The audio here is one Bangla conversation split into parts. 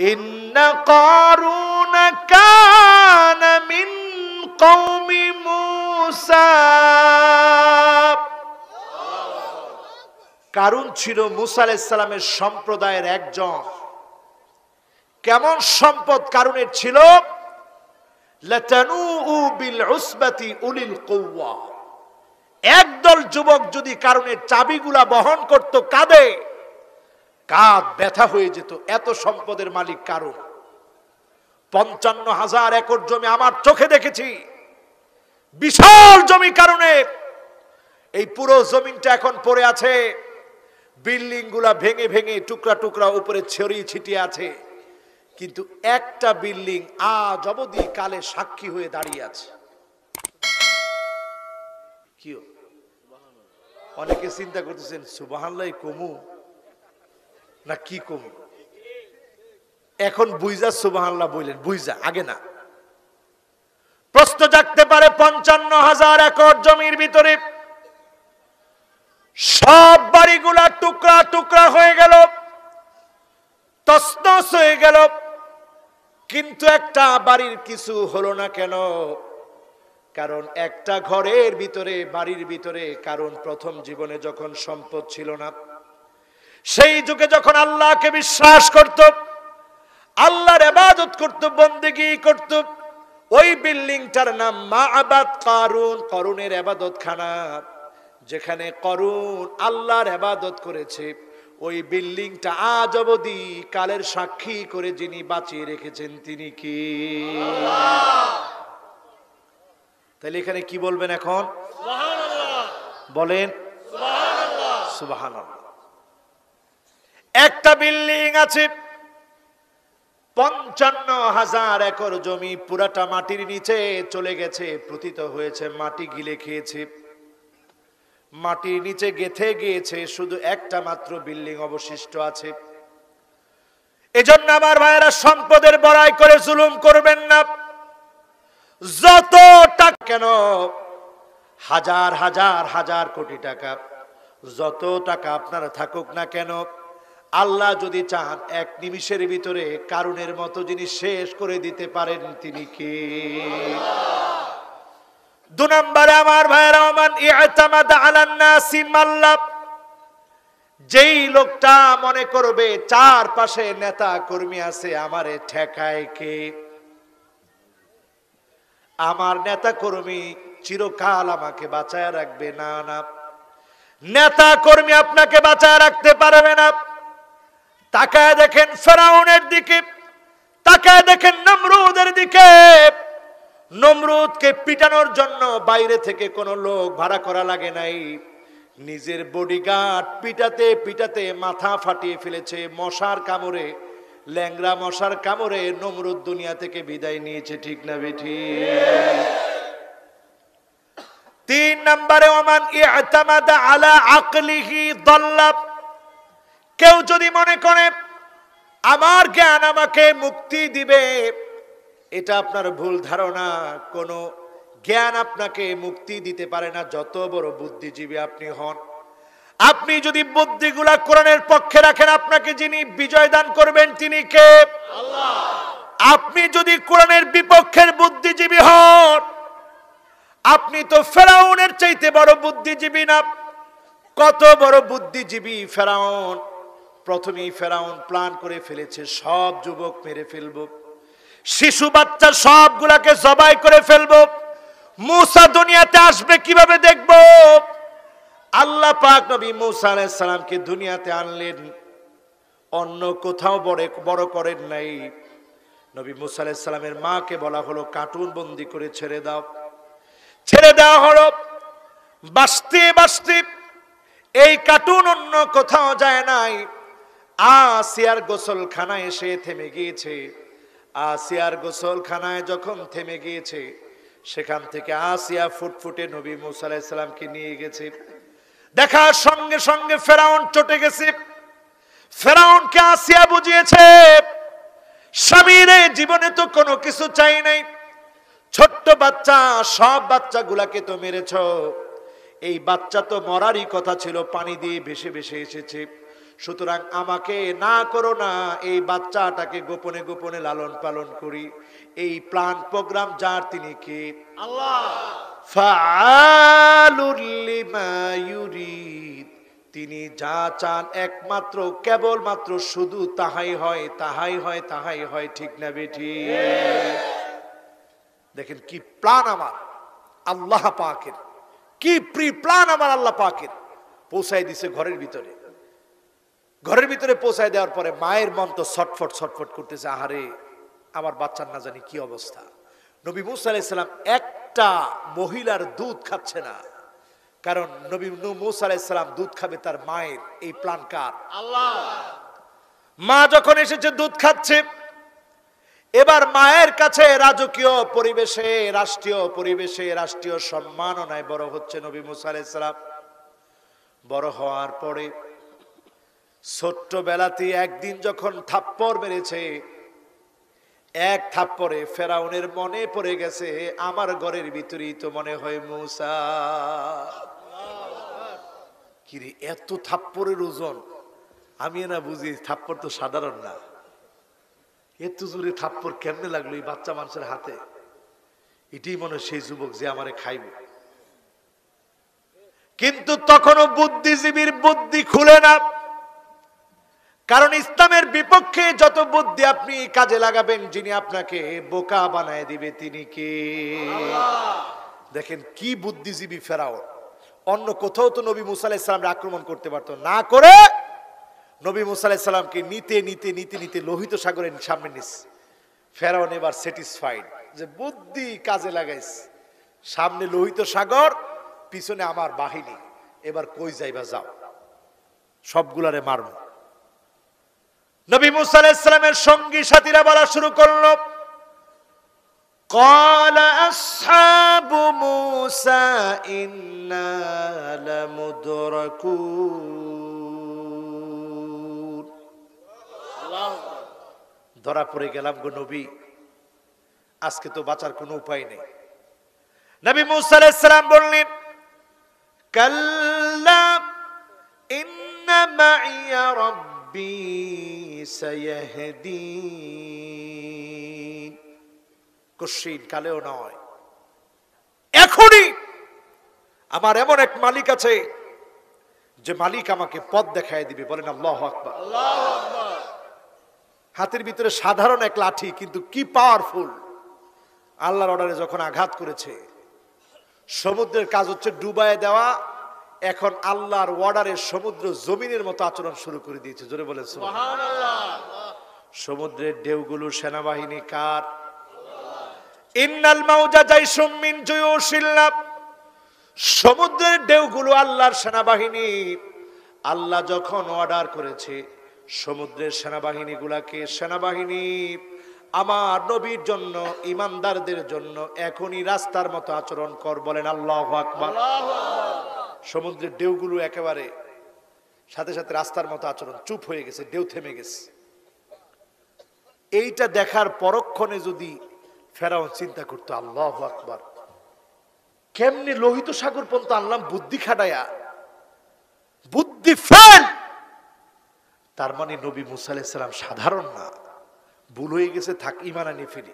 إن قارون كان من قوم موسى কারণ ছিল মুসা ইসলামের সম্প্রদায়ের একজন কেমন সম্পদ কারণের ছিল একদল যুবক যদি কারণের চাবিগুলা বহন করত কাদের কাঁধ ব্যথা হয়ে যেত এত সম্পদের মালিক কারো পঞ্চান্ন হাজার একর জমি আমার চোখে দেখেছি বিশাল জমি কারণে এই পুরো জমিনটা এখন পড়ে আছে বিল্ডিং গুলা ভেঙে ভেঙে টুকরা টুকরা উপরে ছড়িয়ে ছিটিয়ে আছে কিন্তু একটা বিল্ডিং আজ অবধি কালে সাক্ষী হয়ে দাঁড়িয়ে আছে অনেকে চিন্তা করতেছেন সুবাহাল্লাই কমু না কি কম এখন বুইজা সুবাহ বললেন বুইজা আগে না প্রশ্ন জাগতে পারে পঞ্চান্ন হাজার একর জমির ভিতরে সব বাড়িগুলা টুকরা টুকরা হয়ে গেল তসনস হয়ে গেল কিন্তু একটা বাড়ির কিছু হলো না কেন কারণ একটা ঘরের ভিতরে বাড়ির ভিতরে কারণ প্রথম জীবনে যখন সম্পদ ছিল না সেই যুগে যখন আল্লাহকে বিশ্বাস করত আল্লাহর এবাদত করত বন্দিগি করত ওই বিল্ডিংটার নাম মা আবাদ কারুন করুণের আবাদত খানা যেখানে করুন আল্লাহর আবাদত করেছে ওই বিল্ডিংটা আজ অবধি কালের সাক্ষী করে যিনি বাঁচিয়ে রেখেছেন তিনি কি তাহলে এখানে কি বলবেন এখন বলেন সুবাহ একটা বিল্ডিং আছে পঞ্চান্ন হাজার একর জমি পুরাটা মাটির নিচে চলে গেছে প্রতিত হয়েছে মাটি গিলে খেয়েছে মাটির নিচে গেথে গিয়েছে শুধু একটা মাত্র বিল্ডিং অবশিষ্ট আছে এজন্য আমার ভাইয়েরা সম্পদের বড়াই করে জুলুম করবেন না যত টাকা কেন হাজার হাজার হাজার কোটি টাকা যত টাকা আপনারা থাকুক না কেন আল্লাহ যদি চান এক নিমিষের ভিতরে কারণের মতো যিনি শেষ করে দিতে পারেন তিনি কে দু নম্বরে আমার ভাই রহমান যেই লোকটা মনে করবে চার পাশে নেতা কর্মী আছে আমারে ঠেকায় কে আমার নেতা কর্মী চিরকাল আমাকে বাঁচায় রাখবে না না নেতা কর্মী আপনাকে বাঁচায় রাখতে পারবে না তাকায় দেখেন ফেরাউনের দিকে তাকায় দেখেন নমরুদের দিকে নমরুদকে পিটানোর জন্য বাইরে থেকে কোনো লোক ভাড়া করা লাগে নাই নিজের বডিগার্ড পিটাতে পিটাতে মাথা ফাটিয়ে ফেলেছে মশার কামড়ে ল্যাংরা মশার কামড়ে নমরুদ দুনিয়া থেকে বিদায় নিয়েছে ঠিক না বেঠি তিন নম্বরে ওমান ইআতামাদা আলা আকলিহি দল্লাব কেউ যদি মনে করে আমার জ্ঞান আমাকে মুক্তি দিবে এটা আপনার ভুল ধারণা কোনো জ্ঞান আপনাকে মুক্তি দিতে পারে না যত বড় বুদ্ধিজীবী আপনি হন আপনি যদি বুদ্ধিগুলা কোরআনের পক্ষে রাখেন আপনাকে যিনি বিজয় দান করবেন তিনি কে আপনি যদি কোরআনের বিপক্ষের বুদ্ধিজীবী হন আপনি তো ফেরাউনের চাইতে বড় বুদ্ধিজীবী না কত বড় বুদ্ধিজীবী ফেরাউন প্রথমেই ফেরাউন প্ল্যান করে ফেলেছে সব যুবক মেরে ফেলব শিশু বাচ্চা সবগুলাকে জবাই করে ফেলব মুসা দুনিয়াতে আসবে কিভাবে দেখব আল্লাহ পাক নবী মুসা আলাইসালামকে দুনিয়াতে আনলেন অন্য কোথাও বড় বড় করেন নাই নবী মুসা আলাইসালামের মাকে বলা হলো কার্টুন বন্দি করে ছেড়ে দাও ছেড়ে দেওয়া হলো বাস্তি বাস্তি এই কার্টুন অন্য কোথাও যায় নাই আসিয়ার গোসলখানায় এসে থেমে গিয়েছে আসিয়ার গোসলখানায় যখন থেমে গিয়েছে সেখান থেকে আসিয়া ফুটফুটে নবী মুসা নিয়ে গেছে দেখার সঙ্গে সঙ্গে ফেরাউন চটে গেছে ফেরাউনকে আসিয়া বুঝিয়েছে স্বামীর জীবনে তো কোনো কিছু চাই নাই ছোট্ট বাচ্চা সব বাচ্চাগুলাকে তো মেরেছ এই বাচ্চা তো মরারই কথা ছিল পানি দিয়ে ভেসে ভেসে এসেছে সুতরাং আমাকে না করো না এই বাচ্চাটাকে গোপনে গোপনে লালন পালন করি এই প্লান প্রোগ্রাম যার তিনি কে আল্লাহ তিনি যা চান একমাত্র কেবলমাত্র শুধু তাহাই হয় তাহাই হয় তাহাই হয় ঠিক না বেঠি দেখেন কি প্লান আমার আল্লাহ পাকের কি প্রি প্লান আমার আল্লাহ পাকের পৌঁছাই দিছে ঘরের ভিতরে ঘরের ভিতরে পৌঁছায় দেওয়ার পরে মায়ের মন তো ছটফট ছটফট করতেছে আহারে আমার বাচ্চার না জানি কি অবস্থা নবী মুসা আলাইসাল্লাম একটা মহিলার দুধ খাচ্ছে না কারণ নবী মুসা আলাইসাল্লাম দুধ খাবে তার মায়ের এই প্লান কার আল্লাহ মা যখন এসেছে দুধ খাচ্ছে এবার মায়ের কাছে রাজকীয় পরিবেশে রাষ্ট্রীয় পরিবেশে রাষ্ট্রীয় সম্মাননায় বড় হচ্ছে নবী মুসা আলাইসাল্লাম বড় হওয়ার পরে ছোট্ট বেলাতে একদিন যখন থাপ্পড় মেরেছে এক থাপ্পড়ে ফেরাউনের মনে পড়ে গেছে আমার ঘরের ভিতরেই তো মনে হয় মৌসা কিরে এত থাপ্পড়ের ওজন আমি না বুঝি থাপ্পড় তো সাধারণ না এত জোরে থাপ্পড় কেমনে লাগলো এই বাচ্চা মানুষের হাতে এটি মনে সেই যুবক যে আমারে খাইব কিন্তু তখনও বুদ্ধিজীবীর বুদ্ধি খুলে না কারণ ইসলামের বিপক্ষে যত বুদ্ধি আপনি কাজে লাগাবেন যিনি আপনাকে বোকা বানায় দিবে তিনি কে দেখেন কি বুদ্ধিজীবী ফেরাও অন্য কোথাও তো নবী মুসাল্লাহিসাল্লামরা আক্রমণ করতে পারতো না করে নবী মুসাল্লাহিসাল্লামকে নিতে নিতে নিতে নিতে লোহিত সাগরের সামনে নিস ফেরাউন এবার স্যাটিসফাইড যে বুদ্ধি কাজে লাগাইস সামনে লোহিত সাগর পিছনে আমার বাহিনী এবার কই যাইবা যাও সবগুলারে মারুন নবী মুসা সঙ্গী সাথীরা বলা শুরু করলো ধরা পড়ে গেলাম গো নবী আজকে তো বাঁচার কোনো উপায় নেই নবী মুসা বললেন কাল্লাম ইন্না মাইয়া রাব্বি ربي سيهدين কুশ্চিন কালেও নয় এখনই আমার এমন এক মালিক আছে যে মালিক আমাকে পথ দেখায় দিবে বলেন আল্লাহ আকবার হাতের ভিতরে সাধারণ এক লাঠি কিন্তু কি পাওয়ারফুল আল্লাহর অর্ডারে যখন আঘাত করেছে সমুদ্রের কাজ হচ্ছে ডুবায় দেওয়া এখন আল্লাহর ওয়ার্ডারের সমুদ্র জমিনের মতো আচরণ শুরু করে দিয়েছে জোরে বলেছে সমুদ্রের ঢেউগুলো সেনাবাহিনী কার ইন্নাল মাউজা যাই সম্মিন জয়ুশিল্লাপ সমুদ্রের ঢেউগুলো আল্লাহর সেনাবাহিনী আল্লাহ যখন অর্ডার করেছে সমুদ্রের সেনাবাহিনী গুলাকে সেনাবাহিনী আমার নবীর জন্য ইমানদারদের জন্য এখনই রাস্তার মতো আচরণ কর বলেন আল্লাহ আকবার সমুদ্রের ঢেউগুলো একেবারে সাথে সাথে রাস্তার মতো আচরণ চুপ হয়ে গেছে ঢেউ থেমে গেছে এইটা দেখার পরক্ষণে যদি ফেরাও চিন্তা করতো আল্লাহ আকবার কেমনি লোহিত সাগর পর্যন্ত আনলাম বুদ্ধি খাটায়া বুদ্ধি ফেল তার মানে নবী মুসাল সাধারণ না ভুল হয়ে গেছে থাক ইমান আনি ফিরি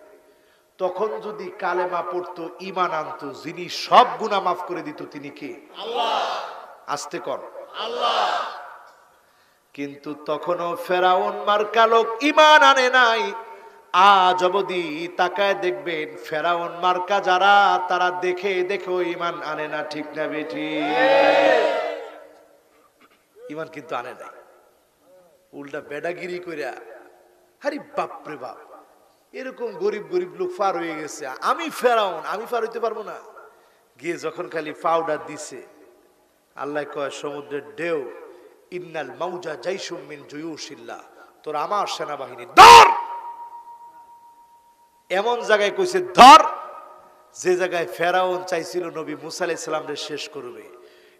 তখন যদি কালেমা পড়তো ইমান আনত যিনি সব গুণা মাফ করে দিত তিনি কে আসতে কর কিন্তু তখনও ফেরাউন মার কালক ইমান আনে নাই আজ অবধি তাকায় দেখবেন ফেরাউন মার্কা যারা তারা দেখে দেখেও ইমান আনে না ঠিক না বেঠি ইমান কিন্তু আনে নাই উল্টা বেডাগিরি করিয়া আরে বাপরে বাপ এরকম গরিব গরিব লোক ফার হয়ে গেছে আমি ফেরাউন আমি ফার হইতে পারবো না গিয়ে যখন খালি পাউডার দিছে আল্লাহ কয় সমুদ্রের ঢেউ ইন্নাল মাউজা জাইসুমিন জয়ুশিল্লা তোর আমার সেনাবাহিনী ধর এমন জায়গায় কইছে ধর যে জায়গায় ফেরাউন চাইছিল নবী মুসা আলাইসালামদের শেষ করবে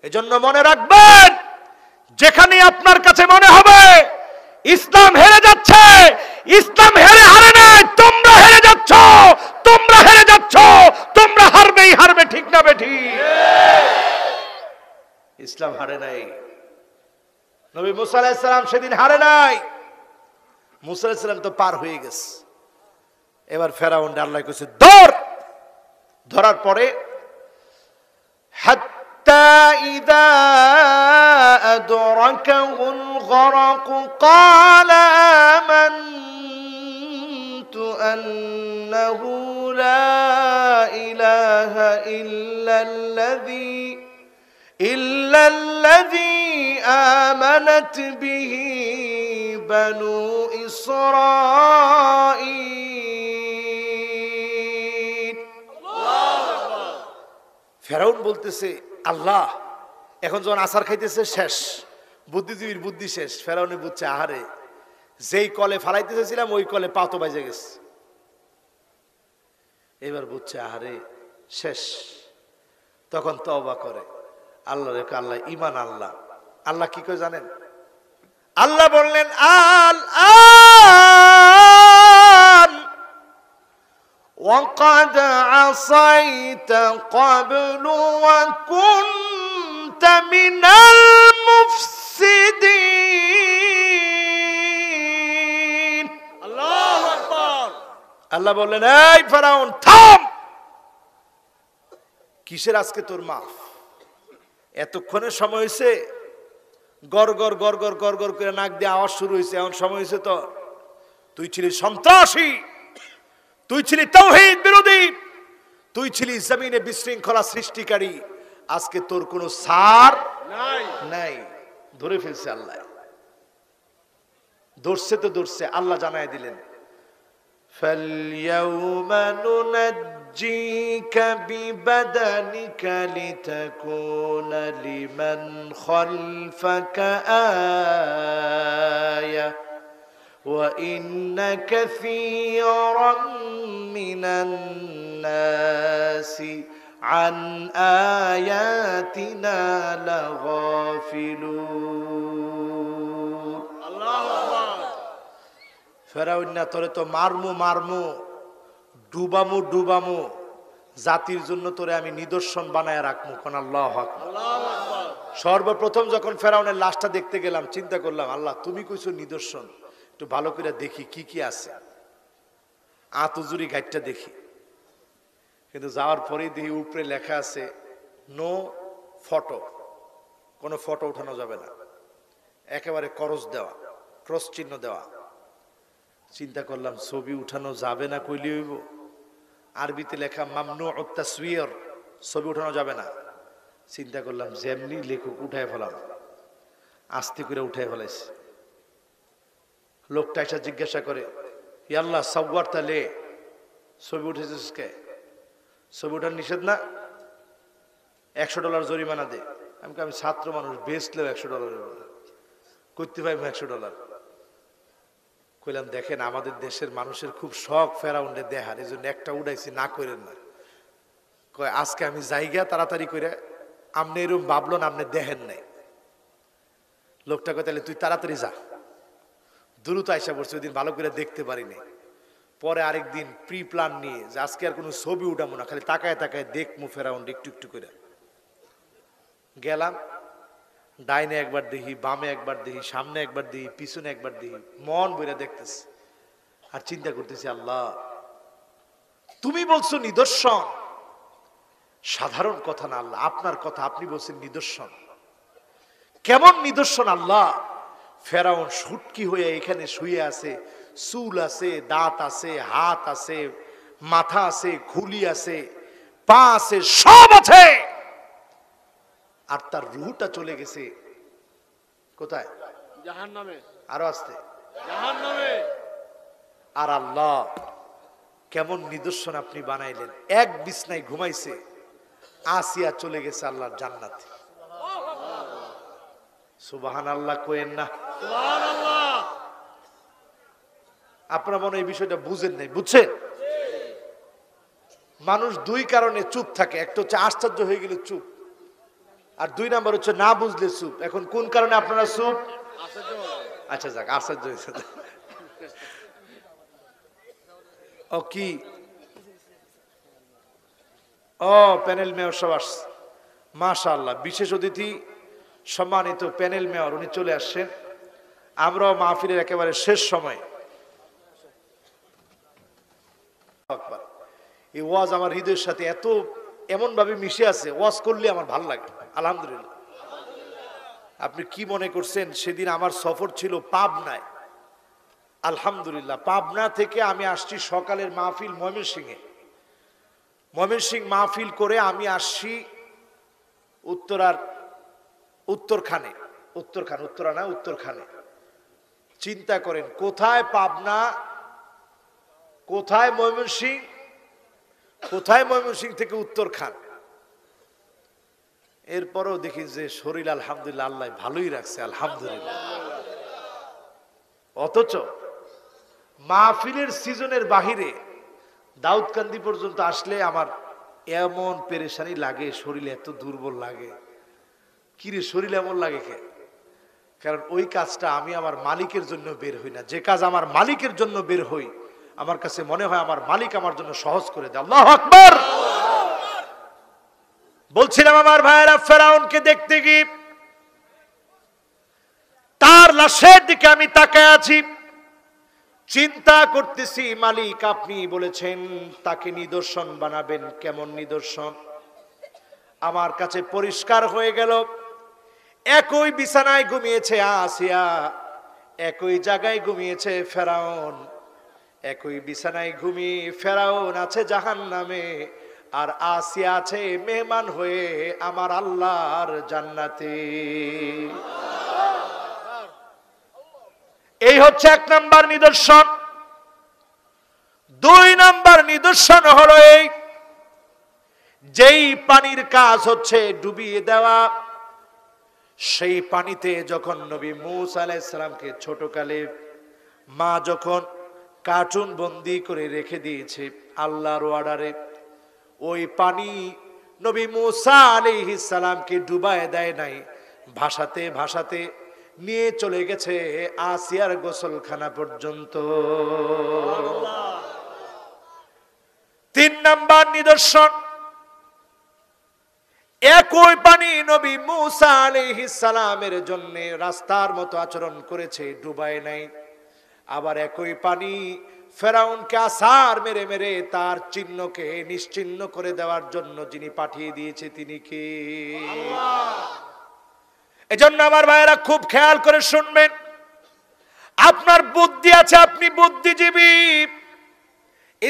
এজন্য মনে রাখবেন যেখানে আপনার কাছে মনে হবে ইসলাম হেরে যাচ্ছে ইসলাম হেরে হারে না তোমরা হেরে যাচ্ছ তোমরা হেরে যাচ্ছ তোমরা হারবেই হারবে ঠিক না বেঠি ইসলাম হারে নাই নবী মুসা সেদিন হারে নাই মুসা তো পার হয়ে গেছে এবার ফেরাউন আল্লাহ কইছে ধর ধরার পরে حتى إذا أدركه الغرق قال آمنا ظننت أنه لا إله إلا الذي إلا الذي آمنت به بنو إسرائيل ফেরাউন বলতেছে আল্লাহ এখন যখন আসার খাইতেছে শেষ বুদ্ধিজীবীর বুদ্ধি শেষ ফেরাউনে বুঝছে আহারে যেই কলে ফালাইতে চেয়েছিলাম ওই কলে পাতো বাজে গেছে এবার বুঝছে আহারে শেষ তখন তবা করে আল্লাহ রেখে আল্লাহ ইমান আল্লাহ আল্লাহ কি করে জানেন আল্লাহ বললেন আল আল وقد عصيت قبل وكنت من المفسدين আল্লাহ বললেন এই ফেরাউন থাম কিসের আজকে তোর মাফ এতক্ষণে সময় হয়েছে গড় গড় গড় গড় গড় গড় করে নাক দিয়ে আওয়াজ শুরু হয়েছে এমন সময় হয়েছে তো তুই ছিলি সন্ত্রাসী তুই ছিলি তৌহিদ বিরোধী তুই ছিলি জমিনে বিশৃঙ্খলা সৃষ্টিকারী আজকে তোর কোনো সার নাই নাই ধরে ফেলছে আল্লাহ ধরছে তো ধরছে আল্লাহ জানাই দিলেন فاليوم ننجيك ببدنك لتكون لمن خلفك ايه وان كثيرا من الناس عن اياتنا لغافلون الله الله ফেরাউন্না তোরে তো মারমু মারমু ডুবামু ডুবামু জাতির জন্য তোরে আমি নিদর্শন বানায় রাখমু কোন আল্লাহ সর্বপ্রথম যখন ফেরাউনের লাশটা দেখতে গেলাম চিন্তা করলাম আল্লাহ তুমি কইছো নিদর্শন একটু ভালো করে দেখি কি কি আছে আতজুরি গাইডটা দেখি কিন্তু যাওয়ার পরেই দেখি উপরে লেখা আছে নো ফটো কোনো ফটো উঠানো যাবে না একেবারে করজ দেওয়া ক্রস চিহ্ন দেওয়া চিন্তা করলাম ছবি উঠানো যাবে না কইলে হইব আরবিতে লেখা মামনু অত্যাসুয়ের ছবি উঠানো যাবে না চিন্তা করলাম যেমনি লেখক উঠায় ফেলাম আস্তে করে উঠায় ফেলাইছে লোকটা এসে জিজ্ঞাসা করে ইয়াল্লাহ সবার তালে ছবি উঠেছিস কে ছবি উঠার নিষেধ না একশো ডলার জরিমানা দে আমি আমি ছাত্র মানুষ বেচলেও একশো ডলার করতে পারবো একশো ডলার কইলাম দেখেন আমাদের দেশের মানুষের খুব শখ ফেরাউন্ডে দেহার এই জন্য একটা উড়াইছি না করেন না কয় আজকে আমি জায়গা তাড়াতাড়ি করে আপনি এরকম ভাবলো না আপনি দেহেন নাই লোকটা কয় তাহলে তুই তাড়াতাড়ি যা দ্রুত আইসা পড়ছে ওই দিন ভালো করে দেখতে পারিনি পরে আরেকদিন প্রি প্ল্যান নিয়ে যে আজকে আর কোনো ছবি উঠাবো না খালি তাকায় তাকায় মু ফেরাউন্ড একটু একটু করে গেলাম ডাইনে একবার দিহি বামে একবার দিহি সামনে একবার দিহি পিছনে একবার দিহি মন বইরা দেখতেছি আর চিন্তা করতেছি আল্লাহ তুমি বলছো নিদর্শন সাধারণ কথা না আল্লাহ আপনার কথা আপনি বলছেন নিদর্শন কেমন নিদর্শন আল্লাহ ফেরাউন সুটকি হয়ে এখানে শুয়ে আছে চুল আছে দাঁত আছে হাত আছে মাথা আছে খুলি আছে পা আছে সব আছে আর তার রুহটা চলে গেছে কোথায় আরো আর আল্লাহ কেমন নিদর্শন আপনি বানাইলেন এক বিছনায় ঘুমাইছে আসিয়া চলে গেছে আল্লাহর জান্নাত সুবাহান আল্লাহ কোয়েন না আপনার মনে এই বিষয়টা বুঝেন নাই বুঝছেন মানুষ দুই কারণে চুপ থাকে একটা হচ্ছে আশ্চর্য হয়ে গেলে চুপ আর দুই নাম্বার হচ্ছে না বুঝলে সুপ এখন কোন কারণে আপনারা সুপ আচ্ছা যাক আশ্চর্য ও কি ও প্যানেল মেয়র সব আস আল্লাহ বিশেষ অতিথি সম্মানিত প্যানেল মেয়র উনি চলে আসছেন আমরাও মাহফিলের একেবারে শেষ সময় এই ওয়াজ আমার হৃদয়ের সাথে এত এমনভাবে মিশে আছে ওয়াজ করলে আমার ভাল লাগে আলহামদুলিল্লাহ আপনি কি মনে করছেন সেদিন আমার সফর ছিল পাবনায় আলহামদুলিল্লাহ পাবনা থেকে আমি আসছি সকালের মাহফিল ময়মনসিংহে ময়মনসিং মাহফিল করে আমি আসছি উত্তরার উত্তরখানে উত্তরখান উত্তরা না উত্তরখানে চিন্তা করেন কোথায় পাবনা কোথায় ময়মনসিংহ কোথায় ময়মনসিংহ থেকে উত্তর খান এরপরেও দেখি যে শরীর আলহামদুলিল্লাহ আল্লাহ ভালোই রাখছে আলহামদুলিল্লাহ অথচ মাহফিলের সিজনের বাহিরে দাউদকান্দি পর্যন্ত আসলে আমার এমন পেরেশানি লাগে শরীর এত দুর্বল লাগে কিরে শরীর এমন লাগে কে কারণ ওই কাজটা আমি আমার মালিকের জন্য বের হই না যে কাজ আমার মালিকের জন্য বের হই আমার কাছে মনে হয় আমার মালিক আমার জন্য সহজ করে দেয় আল্লাহ আকবর বলছিলাম আমার ভাইয়েরা ফেরাউনকে দেখতে গি তার লাশের দিকে আমি তাকায় আছি চিন্তা করতেছি মালিক আপনি বলেছেন তাকে নিদর্শন বানাবেন কেমন নিদর্শন আমার কাছে পরিষ্কার হয়ে গেল একই বিছানায় ঘুমিয়েছে আসিয়া একই জায়গায় ঘুমিয়েছে ফেরাউন একই বিছানায় ঘুমিয়ে ফেরাউন আছে জাহান নামে আর আসি আছে মেহমান হয়ে আমার আল্লাহর জান্নাতে এই হচ্ছে এক নাম্বার নিদর্শন দুই নাম্বার নিদর্শন হলো এই যেই পানির কাজ হচ্ছে ডুবিয়ে দেওয়া সেই পানিতে যখন নবী মুসা আলাইসালামকে ছোটকালে মা যখন কার্টুন বন্দি করে রেখে দিয়েছে আল্লাহর ওয়াডারে ওই পানি নবী মুসা আলিহি সালামকে ডুবায় দেয় নাই ভাসাতে ভাসাতে নিয়ে চলে গেছে আসিয়ার গোসলখানা পর্যন্ত তিন নাম্বার নিদর্শন একই পানি নবী মুসা আলিহি সালামের জন্য রাস্তার মতো আচরণ করেছে ডুবায় নাই আবার একই পানি ফেরাউনকে আসার মেরে মেরে তার চিহ্নকে নিশ্চিহ্ন করে দেওয়ার জন্য যিনি পাঠিয়ে দিয়েছে তিনি কে এজন্য আমার ভাইয়েরা খুব খেয়াল করে শুনবেন আপনার বুদ্ধি আছে আপনি বুদ্ধিজীবী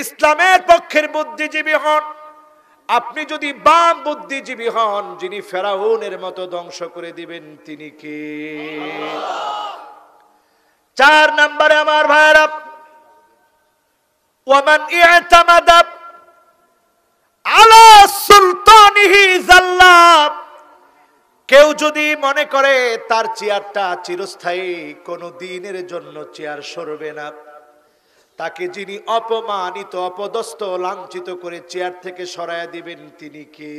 ইসলামের পক্ষের বুদ্ধিজীবী হন আপনি যদি বাম বুদ্ধিজীবী হন যিনি ফেরাউনের মতো ধ্বংস করে দিবেন তিনি কে চার নম্বরে আমার ভাইরা ওমান ইআতামাদা আলা সুলতানিহি জাল্লাব কেউ যদি মনে করে তার চেয়ারটা চিরস্থায়ী কোনো দিনের জন্য চেয়ার সরবে না তাকে যিনি অপমানিত অপদস্থ লাঞ্ছিত করে চেয়ার থেকে সরায় দিবেন তিনি কে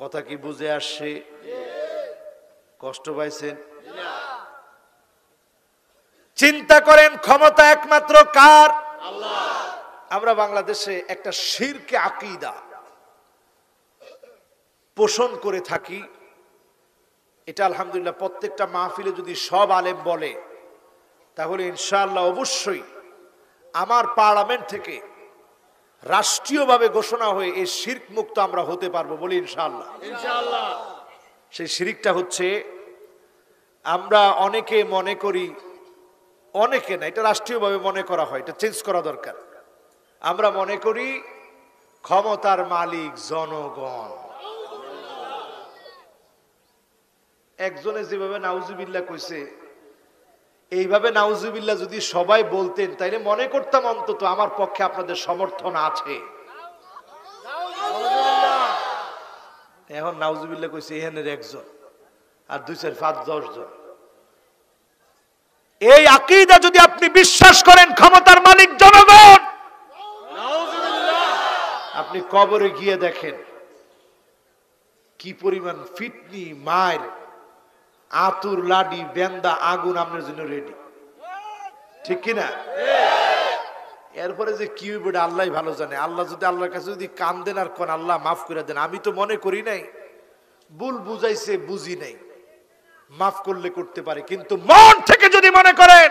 কথা কি বুঝে আসছে কষ্ট পাইছেন চিন্তা করেন ক্ষমতা একমাত্র কার আমরা বাংলাদেশে একটা শিরকে আকিদা পোষণ করে থাকি এটা আলহামদুলিল্লাহ প্রত্যেকটা মাহফিলে যদি সব আলেম বলে তাহলে ইনশাআল্লাহ অবশ্যই আমার পার্লামেন্ট থেকে রাষ্ট্রীয়ভাবে ঘোষণা হয়ে এই শির্ক মুক্ত আমরা হতে পারবো বলি ইনশাআল্লাহ সেই শিরিকটা হচ্ছে আমরা অনেকে মনে করি অনেকে না এটা রাষ্ট্রীয়ভাবে মনে করা হয় এটা চেঞ্জ করা দরকার আমরা মনে করি ক্ষমতার মালিক জনগণ একজনে যেভাবে নাউজুবিল্লা কইছে এইভাবে নাউজুবিল্লা যদি সবাই বলতেন তাইলে মনে করতাম অন্তত আমার পক্ষে আপনাদের সমর্থন আছে এখন নাউজুবিল্লা কইছে এহেনের একজন আর দুই চার পাঁচ দশ জন এই আকিদা যদি আপনি বিশ্বাস করেন ক্ষমতার মালিক জনগণ আপনি কবরে গিয়ে দেখেন কি পরিমাণ ফিটনি মায়ের আতুর লাডি বেন্দা আগুন আপনার জন্য রেডি ঠিক কিনা এরপরে যে কি হইবে আল্লাহ ভালো জানে আল্লাহ যদি আল্লাহর কাছে যদি কান দেন আর কোন আল্লাহ মাফ করে দেন আমি তো মনে করি নাই ভুল বুঝাইছে বুঝি নাই মাফ করলে করতে পারে কিন্তু মন থেকে যদি মনে করেন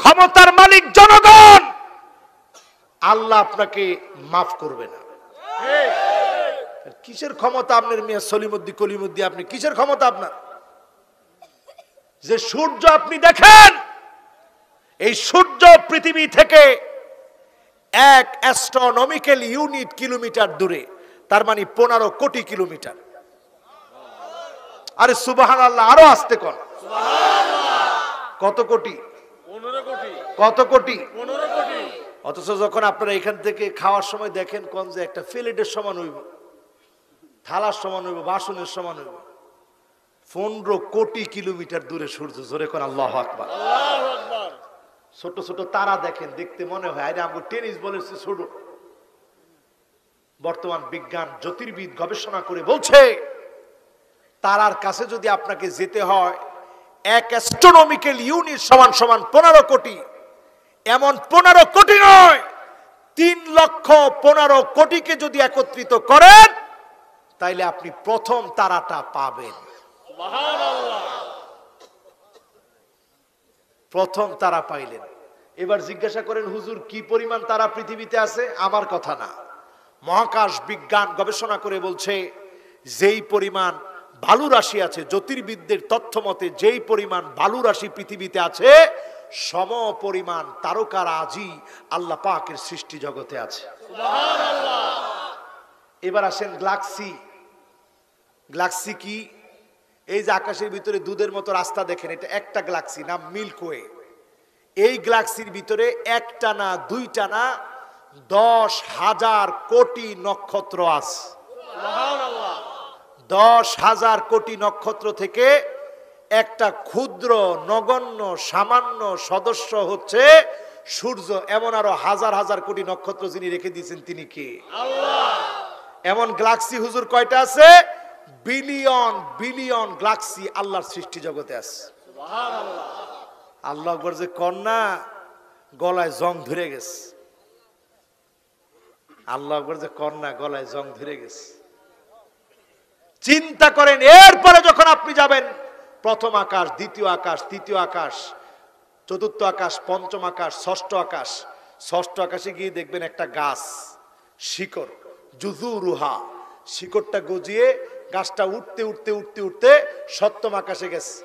ক্ষমতার মালিক জনগণ আল্লাহ আপনাকে মাফ করবে না কিসের ক্ষমতা আপনার মিয়া সলিমুদ্দি কলিমুদ্দি আপনি কিসের ক্ষমতা আপনার যে সূর্য আপনি দেখেন এই সূর্য পৃথিবী থেকে এক অ্যাস্ট্রোনমিক্যাল ইউনিট কিলোমিটার দূরে তার মানে পনেরো কোটি কিলোমিটার আরে সুবাহান আল্লাহ আরো আসতে কর কত কোটি কত কোটি অথচ যখন আপনারা এখান থেকে খাওয়ার সময় দেখেন কোন যে একটা ফিলেটের সমান হইব থালার সমান হইব বাসনের সমান হইব পনেরো কোটি কিলোমিটার দূরে সূর্য জোরে কোন আল্লাহ আকবার ছোট ছোট তারা দেখেন দেখতে মনে হয় আরে আমাকে টেনিস বলের ছোট বর্তমান বিজ্ঞান জ্যোতির্বিদ গবেষণা করে বলছে তারার কাছে যদি আপনাকে যেতে হয় এক অ্যাস্ট্রোনমিক্যাল ইউনিট সমান সমান পনেরো কোটি এমন পনেরো কোটি নয় তিন লক্ষ পনেরো কোটিকে যদি একত্রিত করেন তাইলে আপনি প্রথম তারাটা পাবেন প্রথম তারা পাইলেন এবার জিজ্ঞাসা করেন হুজুর কি পরিমাণ তারা পৃথিবীতে আছে আমার কথা না মহাকাশ বিজ্ঞান গবেষণা করে বলছে যেই পরিমাণ ভালু রাশি আছে জ্যোতির্বিদদের তথ্য মতে যেই পরিমাণ ভালু রাশি পৃথিবীতে আছে সম পরিমাণ তারকার আজই আল্লাহ পাকের সৃষ্টি জগতে আছে এবার আসেন গ্লাক্সি গ্লাক্সি কি এই যে আকাশের ভিতরে দুধের মতো রাস্তা দেখেন এটা একটা গ্লাক্সি নাম মিল্কওয়ে এই গ্লাক্সির ভিতরে একটা না দুইটা না দশ হাজার কোটি নক্ষত্র আছে দশ হাজার কোটি নক্ষত্র থেকে একটা ক্ষুদ্র নগণ্য সামান্য সদস্য হচ্ছে সূর্য এমন আরো হাজার হাজার কোটি নক্ষত্র যিনি রেখে দিয়েছেন তিনি কে এমন গ্লাক্সি হুজুর কয়টা আছে বিলিয়ন বিলিয়ন গ্লাক্সি আল্লাহর সৃষ্টি জগতে আছে আল্লাহ যে কন্যা গলায় জং ধরে গেছে আল্লাহ যে কন্যা গলায় জং ধরে গেছে চিন্তা করেন এরপরে যখন আপনি যাবেন প্রথম আকাশ দ্বিতীয় আকাশ তৃতীয় আকাশ চতুর্থ আকাশ পঞ্চম আকাশ ষষ্ঠ আকাশ ষষ্ঠ আকাশে গিয়ে দেখবেন একটা গাছ শিকড় জুজু রুহা শিকড়টা গজিয়ে গাছটা উঠতে উঠতে উঠতে উঠতে সপ্তম আকাশে গেছে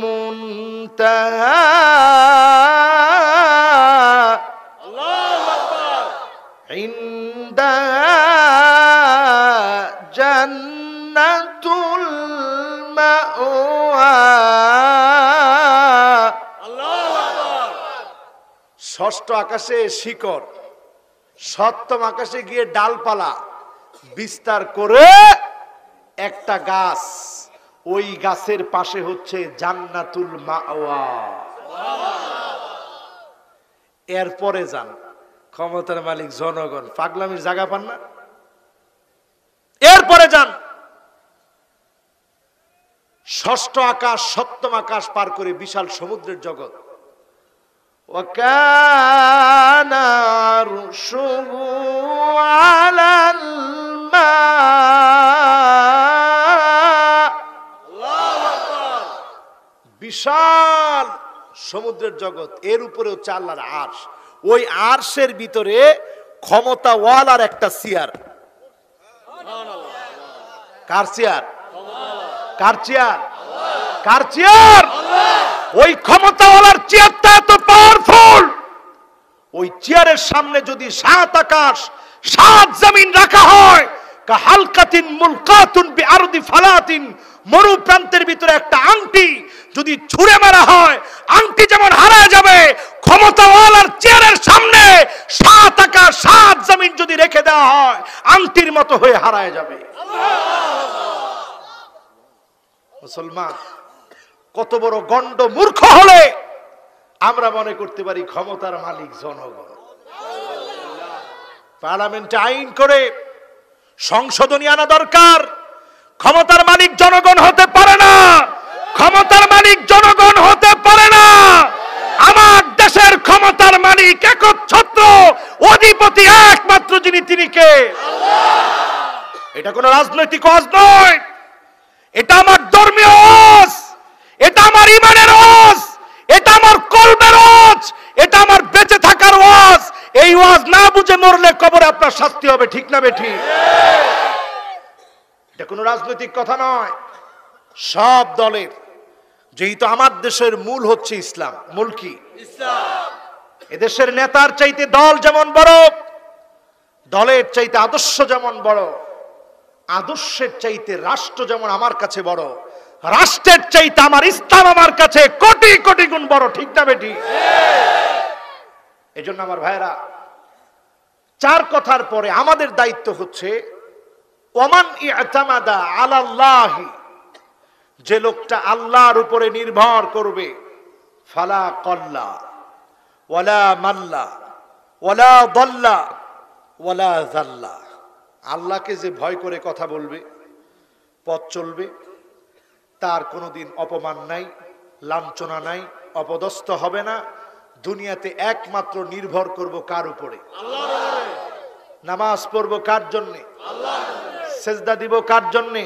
মুনতাহা ষষ্ঠ আকাশে শিকড় সপ্তম আকাশে গিয়ে ডালপালা বিস্তার করে একটা গাছ ওই গাছের পাশে হচ্ছে জান্নাতুল মাওয়া এরপরে যান ক্ষমতার মালিক জনগণ পাগলামির জায়গা পান না এরপরে যান ষষ্ঠ আকাশ সপ্তম আকাশ পার করে বিশাল সমুদ্রের জগৎ বিশাল সমুদ্রের জগৎ এর উপরেও চাল্লার আর্স আর্শ ওই আর্শের ভিতরে ক্ষমতা আর একটা সিয়ার কার চেয়ার কার চেয়ার কার চেয়ার ওই ক্ষমতাওয়ালার চেয়ারটা এত পাওয়ারফুল ওই চেয়ারের সামনে যদি সাত আকাশ সাত জমিন রাখা হয় হালকাতিন মুলকাতুন বিআরদি ফালাতিন মরু প্রান্তের ভিতরে একটা আংটি যদি ছুড়ে মারা হয় আংটি যেমন হারায় যাবে ক্ষমতাওয়ালার চেয়ারের সামনে সাত আকাশ সাত জমিন যদি রেখে দেওয়া হয় আংটির মতো হয়ে হারায় যাবে মুসলমান কত বড় গণ্ড মূর্খ হলে আমরা মনে করতে পারি ক্ষমতার মালিক জনগণ পার্লামেন্টে আইন করে সংশোধনী আনা দরকার ক্ষমতার মালিক জনগণ হতে পারে না ক্ষমতার মালিক জনগণ হতে পারে না আমার দেশের ক্ষমতার মালিক একচ্ছত্র অধিপতি একমাত্র যিনি তিনি কে এটা কোনো রাজনৈতিক অজ নয় এটা আমার ধর্মীয় এটা আমার ইমানের ওয়াজ এটা আমার কলবের ওয়াজ এটা আমার বেঁচে থাকার ওয়াজ এই ওয়াজ না বুঝে মরলে কবরে আপনার শাস্তি হবে ঠিক না বেঠি এটা কোনো রাজনৈতিক কথা নয় সব দলের যেহেতু আমার দেশের মূল হচ্ছে ইসলাম মূল কি এদেশের নেতার চাইতে দল যেমন বড় দলের চাইতে আদর্শ যেমন বড় আদর্শের চাইতে রাষ্ট্র যেমন আমার কাছে বড় রাষ্ট্রের চাইতে আমার ইসলাম আমার কাছে কোটি কোটি গুণ বড় ঠিক না বেটি এই জন্য আমার ভাইরা চার কথার পরে আমাদের দায়িত্ব হচ্ছে ওমান আলাল্লাহি যে লোকটা আল্লাহর উপরে নির্ভর করবে ফালা কল্লা ওলা মাল্লা ওলা বল্লা ওলা জাল্লা আল্লাহকে যে ভয় করে কথা বলবে পথ চলবে তার কোনোদিন অপমান নাই লাঞ্ছনা নাই অপদস্থ হবে না দুনিয়াতে একমাত্র নির্ভর করব কার উপরে নামাজ পড়ব কার জন্যে সেজদা দিব কার জন্যে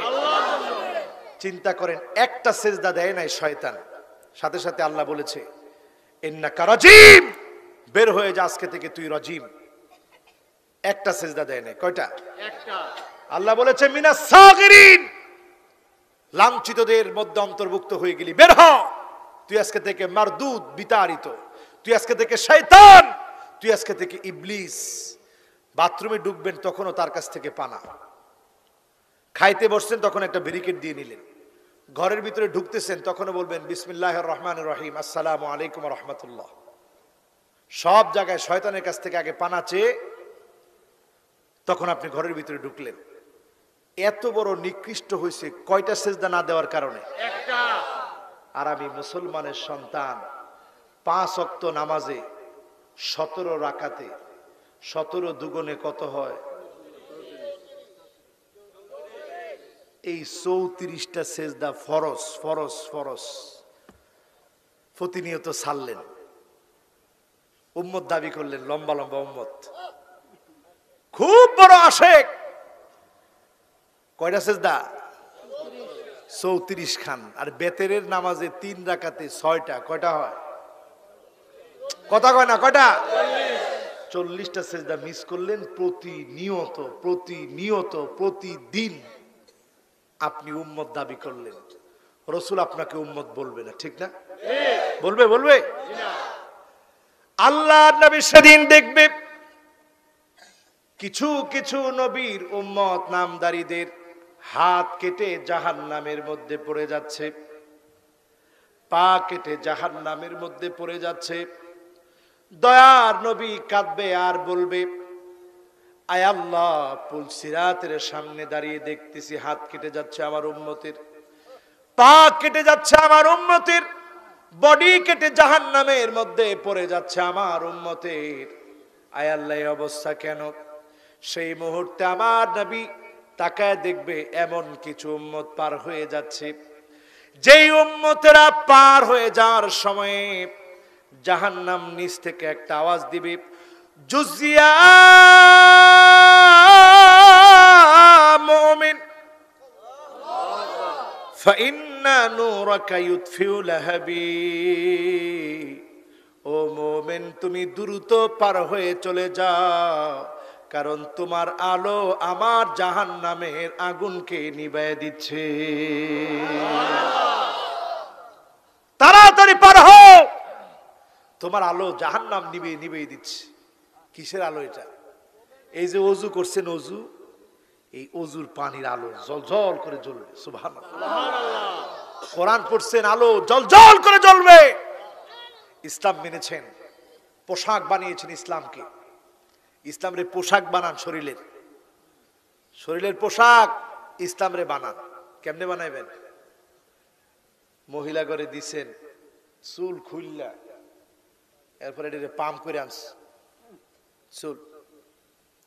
চিন্তা করেন একটা সেজদা দেয় নাই শয়তান সাথে সাথে আল্লাহ বলেছে এন্নাকা রাজিম বের হয়ে যা আজকে থেকে তুই রাজিম একটা সেজদা দেয় নাই কয়টা আল্লাহ বলেছে মিনা সাগরিন লাঞ্ছিতদের মধ্যে অন্তর্ভুক্ত হয়ে গেলি বের হ তুই আজকে থেকে মারদুদ বিতাড়িত তুই আজকে থেকে শয়তান তুই আজকে থেকে ইবলিস বাথরুমে ডুববেন তখনও তার কাছ থেকে পানা খাইতে বসছেন তখন একটা ব্যারিকেড দিয়ে নিলেন ঘরের ভিতরে ঢুকতেছেন তখনও বলবেন বিসমিল্লাহ রহমান রহিম আসসালাম আলাইকুম রহমতুল্লাহ সব জায়গায় শয়তানের কাছ থেকে আগে পানা চেয়ে তখন আপনি ঘরের ভিতরে ঢুকলেন এত বড় নিকৃষ্ট হয়েছে কয়টা সেজদা না দেওয়ার কারণে আর আমি মুসলমানের সন্তান পাঁচ অক্ত নামাজে সতেরো রাখাতে সতেরো দুগুণে কত হয় এই চৌত্রিশটা সেজদা ফরস ফরস ফরস প্রতিনিয়ত সারলেন উম্মত দাবি করলেন লম্বা লম্বা উম্মত খুব বড় আশেখ কয়টা সেজদা চৌত্রিশ খান আর বেতেরের নামাজে তিন রাকাতে ছয়টা কয়টা হয় কথা কয় না কয়টা চল্লিশটা সেজদা মিস করলেন প্রতিনিয়ত প্রতিনিয়ত প্রতিদিন আপনি উম্মত দাবি করলেন রসুল আপনাকে উম্মত বলবে না ঠিক না বলবে বলবে আল্লাহ নবী সেদিন দেখবে কিছু কিছু নবীর উম্মত নামদারীদের হাত কেটে জাহান নামের মধ্যে পড়ে যাচ্ছে পা কেটে জাহান নামের মধ্যে পড়ে যাচ্ছে দয়ার নবী কাঁদবে আর বলবে আয়াল্লাহ পুল সামনে দাঁড়িয়ে দেখতেছি হাত কেটে যাচ্ছে আমার উন্মতির পা কেটে যাচ্ছে আমার উন্মতির বডি কেটে জাহান নামের মধ্যে পড়ে যাচ্ছে আমার উন্মতের আয়াল্লাহ অবস্থা কেন সেই মুহূর্তে আমার নবী তাকায় দেখবে এমন কিছু উম্মত পার হয়ে যাচ্ছে যেই উম্মতেরা পার হয়ে যাওয়ার সময়ে জাহান নাম নিচ থেকে একটা আওয়াজ দিবে জুজিয়া মুমিন ও মোমেন তুমি দ্রুত পার হয়ে চলে যাও কারণ তোমার আলো আমার জাহান নামের আগুনকে নিবায় দিচ্ছে তাড়াতাড়ি পার হও তোমার আলো জাহান নাম নিবে নিবেই দিচ্ছে কিসের আলো এটা এই যে অজু করছেন অজু এই অজুর পানির আলো জল করে জ্বলবে সুভান কোরআন পড়ছেন আলো জল জল করে জ্বলবে ইসলাম মেনেছেন পোশাক বানিয়েছেন ইসলামকে রে পোশাক বানান শরীরের শরীরের পোশাক রে বানান কেমনে বানাইবেন মহিলা করে দিছেন চুল খুললা এরপরে এটা পাম্প করে আনস চুল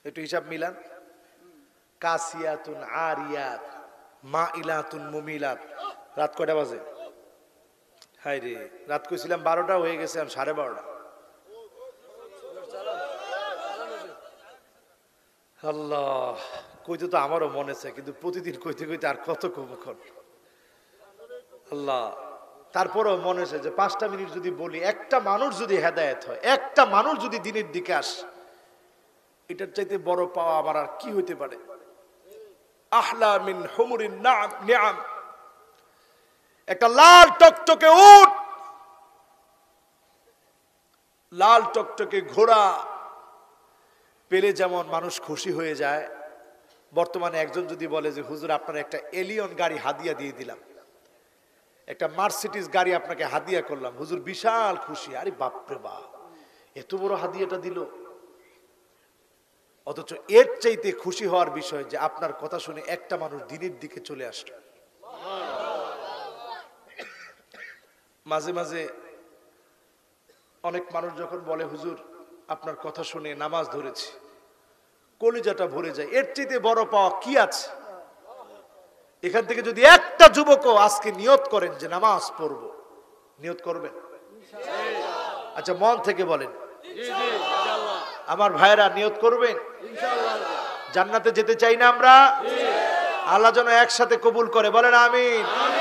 একটু হিসাব মিলান কাসিয়াতুন আরিয়াত মা ইলাতুন মুমিলাত রাত কয়টা বাজে হাই রে রাত কইছিলাম বারোটা হয়ে গেছে আমি সাড়ে বারোটা আল্লাহ কইতে তো আমারও মনে চায় কিন্তু প্রতিদিন কইতে কইতে আর কত কবক্ষণ আল্লাহ তারপরেও মনে হচ্ছে যে পাঁচটা মিনিট যদি বলি একটা মানুষ যদি হেদায়ত হয় একটা মানুষ যদি দিনের দিকে আস এটার চাইতে বড় পাওয়া আবার আর কি হইতে পারে আহলা একটা লাল টকটকে উঠ লাল টকটকে ঘোড়া পেলে যেমন মানুষ খুশি হয়ে যায় বর্তমানে একজন যদি বলে যে হুজুর আপনার একটা এলিয়ন গাড়ি হাদিয়া দিয়ে দিলাম একটা মার্সিডিস গাড়ি আপনাকে হাদিয়া করলাম হুজুর বিশাল খুশি আরে বাপরে বাপ এত বড় হাদিয়াটা দিল অথচ এর চাইতে খুশি হওয়ার বিষয় যে আপনার কথা শুনে একটা মানুষ দিনের দিকে চলে আসলো মাঝে মাঝে অনেক মানুষ যখন বলে হুজুর আপনার কথা শুনে নামাজ ধরেছি কলিজাটা ভরে যায় এর চেয়ে বড় পাওয়া কি আছে এখান থেকে যদি একটা যুবকও আজকে নিয়ত করেন যে নামাজ পড়ব নিয়ত করবেন আচ্ছা মন থেকে বলেন আমার ভাইরা নিয়ত করবেন জান্নাতে যেতে চাই না আমরা আল্লাহ যেন একসাথে কবুল করে বলেন আমিন